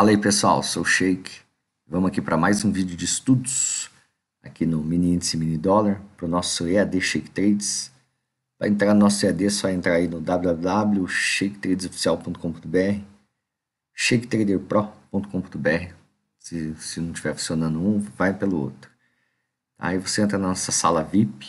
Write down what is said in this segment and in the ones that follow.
Fala aí pessoal, sou o Sheik. Vamos aqui para mais um vídeo de estudos aqui no Mini Índice Mini Dollar para o nosso EAD Shake Trades. Para entrar no nosso EAD é só entrar aí no www.shaketradesoficial.com.br shaketraderpro.com.br se, se não estiver funcionando um, vai pelo outro. Aí você entra na nossa sala VIP,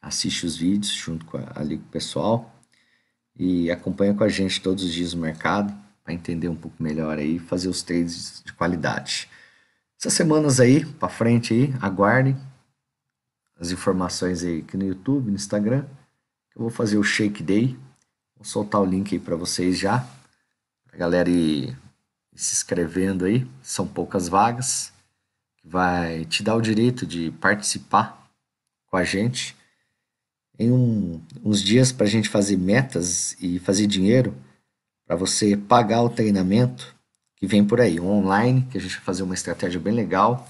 assiste os vídeos junto com a, ali com o pessoal e acompanha com a gente todos os dias o mercado para entender um pouco melhor aí, fazer os trades de qualidade. Essas semanas aí, para frente aí, aguardem as informações aí aqui no YouTube, no Instagram. Eu vou fazer o Shake Day. Vou soltar o link aí para vocês já. Pra galera ir, ir se inscrevendo aí. São poucas vagas. Vai te dar o direito de participar com a gente. Em um, uns dias para a gente fazer metas e fazer dinheiro para você pagar o treinamento que vem por aí, online, que a gente vai fazer uma estratégia bem legal.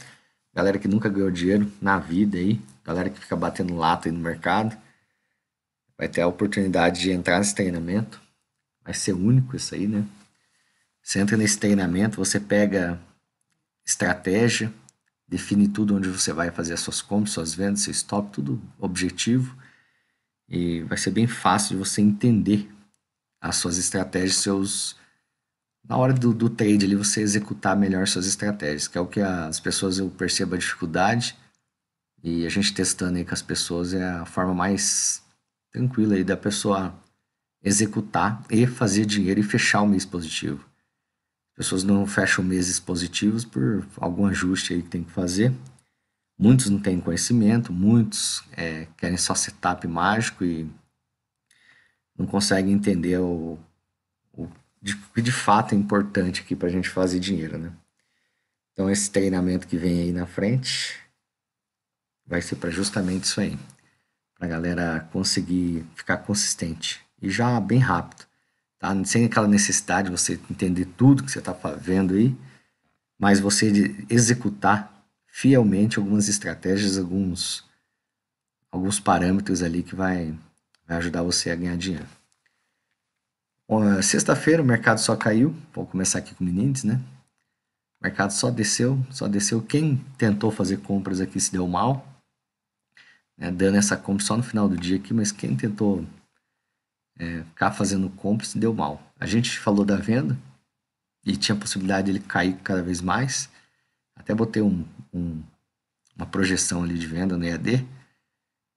Galera que nunca ganhou dinheiro na vida aí, galera que fica batendo lata aí no mercado, vai ter a oportunidade de entrar nesse treinamento. Vai ser único isso aí, né? Você entra nesse treinamento, você pega estratégia, define tudo onde você vai fazer as suas compras, suas vendas, seu stop, tudo objetivo. E vai ser bem fácil de você entender as suas estratégias, seus na hora do, do trade ali você executar melhor suas estratégias, que é o que as pessoas eu percebo a dificuldade e a gente testando aí com as pessoas é a forma mais tranquila aí da pessoa executar e fazer dinheiro e fechar o mês positivo. As pessoas não fecham meses positivos por algum ajuste aí que tem que fazer. Muitos não têm conhecimento, muitos é, querem só setup mágico e não consegue entender o, o de, de fato é importante aqui para a gente fazer dinheiro, né? Então esse treinamento que vem aí na frente vai ser para justamente isso aí, para a galera conseguir ficar consistente e já bem rápido, tá? Sem aquela necessidade de você entender tudo que você está vendo aí, mas você de executar fielmente algumas estratégias, alguns alguns parâmetros ali que vai ajudar você a ganhar dinheiro. Sexta-feira o mercado só caiu, vou começar aqui com o né? O mercado só desceu, só desceu. Quem tentou fazer compras aqui se deu mal, né? dando essa compra só no final do dia aqui, mas quem tentou é, ficar fazendo compra se deu mal. A gente falou da venda e tinha a possibilidade dele cair cada vez mais. Até botei um, um, uma projeção ali de venda no EAD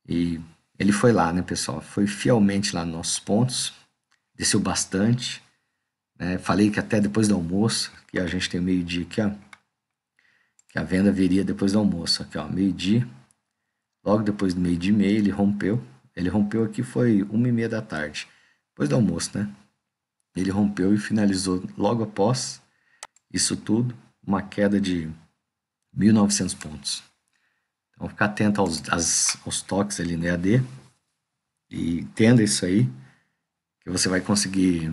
e ele foi lá, né, pessoal? Foi fielmente lá nos nossos pontos, desceu bastante. Né? Falei que até depois do almoço, que a gente tem meio-dia aqui, ó, que a venda viria depois do almoço, aqui, ó, meio-dia. Logo depois do meio-dia e meio, ele rompeu. Ele rompeu aqui, foi uma e meia da tarde, depois do almoço, né? Ele rompeu e finalizou logo após isso tudo, uma queda de 1.900 pontos. Então, ficar atento aos, aos toques ali no EAD e entenda isso aí, que você vai conseguir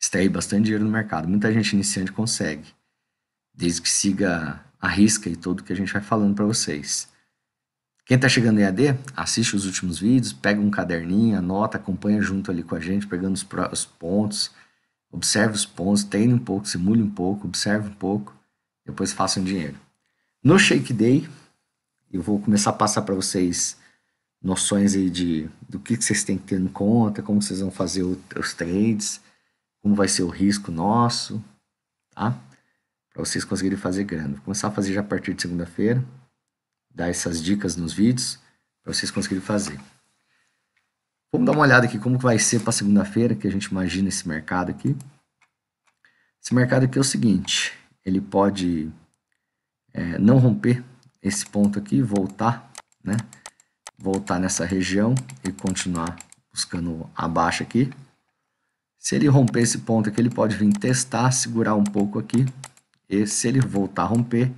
extrair bastante dinheiro no mercado. Muita gente iniciante consegue, desde que siga a risca e tudo que a gente vai falando para vocês. Quem está chegando em AD, assiste os últimos vídeos, pega um caderninho, anota, acompanha junto ali com a gente, pegando os, os pontos, observe os pontos, treine um pouco, simule um pouco, observe um pouco, depois faça um dinheiro. No Shake Day, eu vou começar a passar para vocês noções aí de do que, que, vocês têm que ter em conta, como vocês vão fazer o, os trades, como vai ser o risco nosso, tá? Para vocês conseguirem fazer grana. Vou começar a fazer já a partir de segunda-feira, dar essas dicas nos vídeos para vocês conseguirem fazer. Vamos dar uma olhada aqui como que vai ser para segunda-feira, que a gente imagina esse mercado aqui. Esse mercado aqui é o seguinte, ele pode é, não romper esse ponto aqui, voltar, né? Voltar nessa região e continuar buscando abaixo aqui. Se ele romper esse ponto aqui, ele pode vir testar, segurar um pouco aqui. E se ele voltar a romper,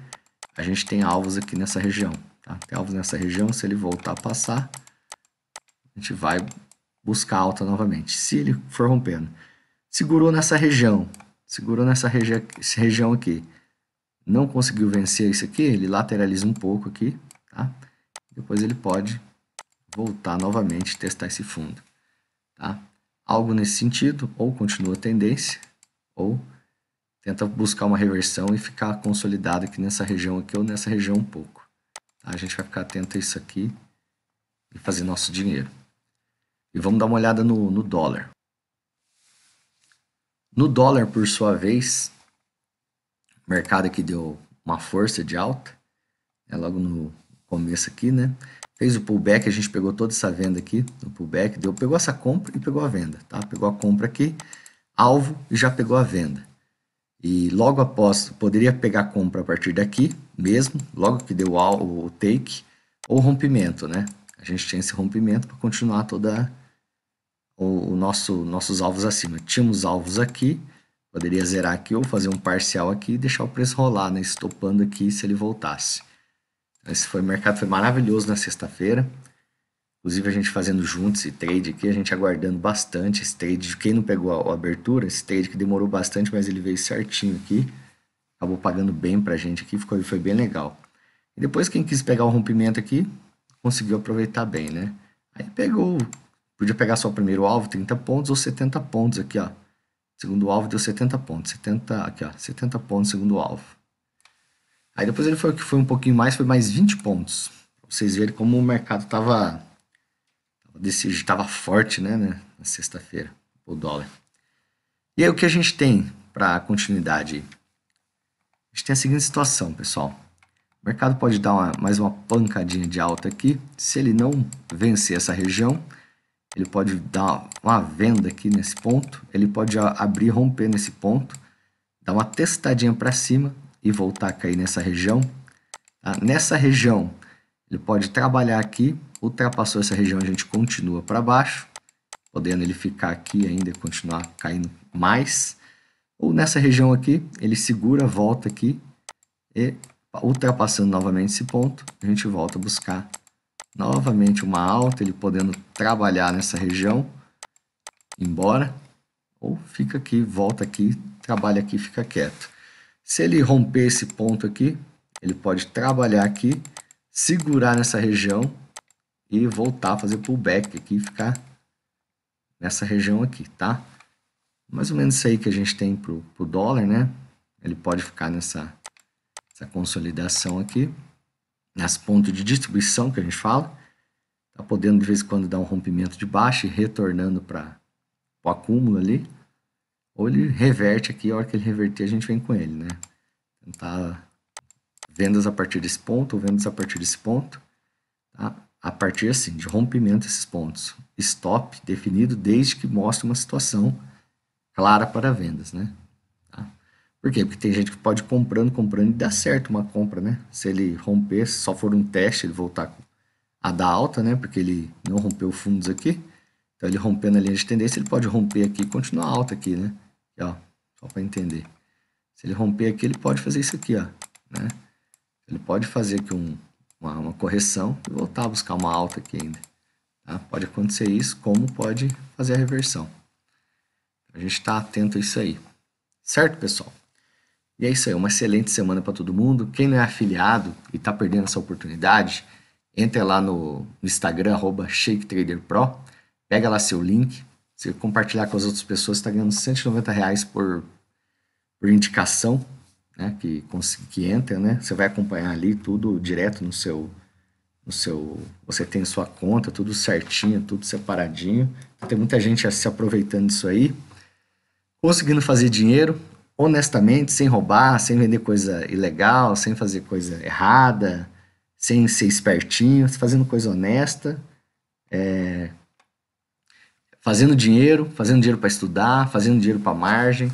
a gente tem alvos aqui nessa região. Tá? Tem alvos nessa região, se ele voltar a passar, a gente vai buscar alta novamente. Se ele for rompendo. Segurou nessa região, segurou nessa regi região aqui não conseguiu vencer isso aqui, ele lateraliza um pouco aqui, tá? Depois ele pode voltar novamente e testar esse fundo, tá? Algo nesse sentido, ou continua a tendência, ou tenta buscar uma reversão e ficar consolidado aqui nessa região aqui ou nessa região um pouco. Tá? A gente vai ficar atento a isso aqui e fazer nosso dinheiro. E vamos dar uma olhada no, no dólar. No dólar, por sua vez, mercado que deu uma força de alta, é logo no começo aqui, né? Fez o pullback, a gente pegou toda essa venda aqui, no pullback, deu, pegou essa compra e pegou a venda, tá? Pegou a compra aqui, alvo e já pegou a venda. E logo após, poderia pegar a compra a partir daqui mesmo, logo que deu o take, ou rompimento, né? A gente tinha esse rompimento para continuar toda o, o nosso, nossos alvos acima. Tínhamos alvos aqui, Poderia zerar aqui ou fazer um parcial aqui e deixar o preço rolar, né? Estopando aqui se ele voltasse. Então, esse foi, o mercado foi maravilhoso na sexta-feira. Inclusive a gente fazendo juntos esse trade aqui, a gente aguardando bastante esse trade. Quem não pegou a, a abertura, esse trade que demorou bastante, mas ele veio certinho aqui. Acabou pagando bem pra gente aqui, ficou, foi bem legal. E depois quem quis pegar o rompimento aqui, conseguiu aproveitar bem, né? Aí pegou, podia pegar só o primeiro alvo, 30 pontos ou 70 pontos aqui, ó. Segundo alvo deu 70 pontos. 70, aqui, ó, 70 pontos segundo alvo. Aí depois ele foi que foi um pouquinho mais, foi mais 20 pontos. Pra vocês verem como o mercado tava, desse tava forte, né, né na sexta-feira, o dólar. E aí o que a gente tem para continuidade? A gente tem a seguinte situação, pessoal. O mercado pode dar uma, mais uma pancadinha de alta aqui. Se ele não vencer essa região, ele pode dar uma venda aqui nesse ponto, ele pode abrir, romper nesse ponto, dar uma testadinha para cima e voltar a cair nessa região. Tá? Nessa região, ele pode trabalhar aqui, ultrapassou essa região, a gente continua para baixo, podendo ele ficar aqui ainda e continuar caindo mais. Ou nessa região aqui, ele segura, volta aqui e ultrapassando novamente esse ponto, a gente volta a buscar Novamente uma alta, ele podendo trabalhar nessa região, embora, ou fica aqui, volta aqui, trabalha aqui, fica quieto. Se ele romper esse ponto aqui, ele pode trabalhar aqui, segurar nessa região e voltar a fazer pullback aqui e ficar nessa região aqui, tá? Mais ou menos isso aí que a gente tem para o dólar, né? Ele pode ficar nessa, nessa consolidação aqui nesse ponto de distribuição que a gente fala, está podendo de vez em quando dar um rompimento de baixa e retornando para o acúmulo ali, ou ele reverte aqui, a hora que ele reverter a gente vem com ele, né? Tentar tá vendas a partir desse ponto, ou vendas a partir desse ponto, tá? a partir assim, de rompimento desses pontos. Stop definido desde que mostre uma situação clara para vendas, né? Por quê? Porque tem gente que pode ir comprando, comprando e dá certo uma compra, né? Se ele romper, se só for um teste, ele voltar a dar alta, né? Porque ele não rompeu fundos aqui. Então ele rompendo a linha de tendência, ele pode romper aqui e continuar alta aqui, né? Aqui, ó, só para entender. Se ele romper aqui, ele pode fazer isso aqui, ó, né? Ele pode fazer aqui um, uma, uma correção e voltar a buscar uma alta aqui ainda. Tá? Pode acontecer isso, como pode fazer a reversão. A gente está atento a isso aí. Certo, pessoal? E é isso aí, uma excelente semana para todo mundo. Quem não é afiliado e está perdendo essa oportunidade, entre lá no, Instagram, arroba ShakeTraderPro, pega lá seu link, se compartilhar com as outras pessoas, está ganhando 190 reais por, por indicação, né, que, que entra, né? Você vai acompanhar ali tudo direto no seu, no seu, você tem sua conta, tudo certinho, tudo separadinho. Tem muita gente se aproveitando disso aí, conseguindo fazer dinheiro, honestamente, sem roubar, sem vender coisa ilegal, sem fazer coisa errada, sem ser espertinho, fazendo coisa honesta, é, fazendo dinheiro, fazendo dinheiro para estudar, fazendo dinheiro para margem.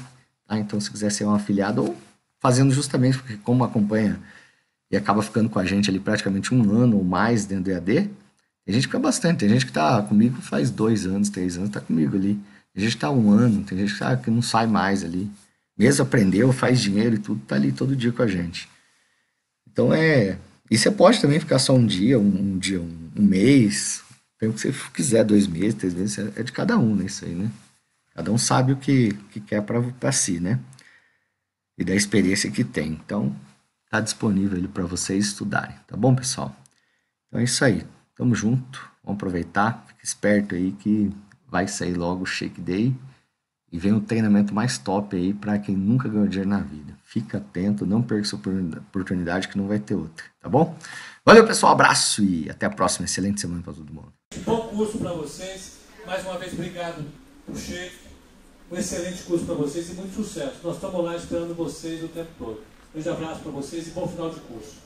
Tá? Então, se quiser ser um afiliado, ou fazendo justamente, porque como acompanha e acaba ficando com a gente ali praticamente um ano ou mais dentro do EAD, tem gente que fica bastante, tem gente que está comigo faz dois anos, três anos, está comigo ali. Tem gente que está um ano, tem gente que, tá, que não sai mais ali mesmo aprendeu, faz dinheiro e tudo, tá ali todo dia com a gente. Então é. E você pode também ficar só um dia, um, um dia, um, um mês, tem o que você quiser, dois meses, três meses, é, é de cada um, né? Isso aí, né? Cada um sabe o que, que quer para si, né? E da experiência que tem. Então, tá disponível ele para vocês estudarem, tá bom, pessoal? Então é isso aí. Tamo junto, vamos aproveitar, fica esperto aí que vai sair logo o Shake Day. E vem o um treinamento mais top aí para quem nunca ganhou dinheiro na vida. Fica atento, não perca essa oportunidade que não vai ter outra, tá bom? Valeu, pessoal, abraço e até a próxima. Excelente semana para todo mundo. Bom curso para vocês. Mais uma vez, obrigado por Um excelente curso para vocês e muito sucesso. Nós estamos lá esperando vocês o tempo todo. Um grande abraço para vocês e bom final de curso.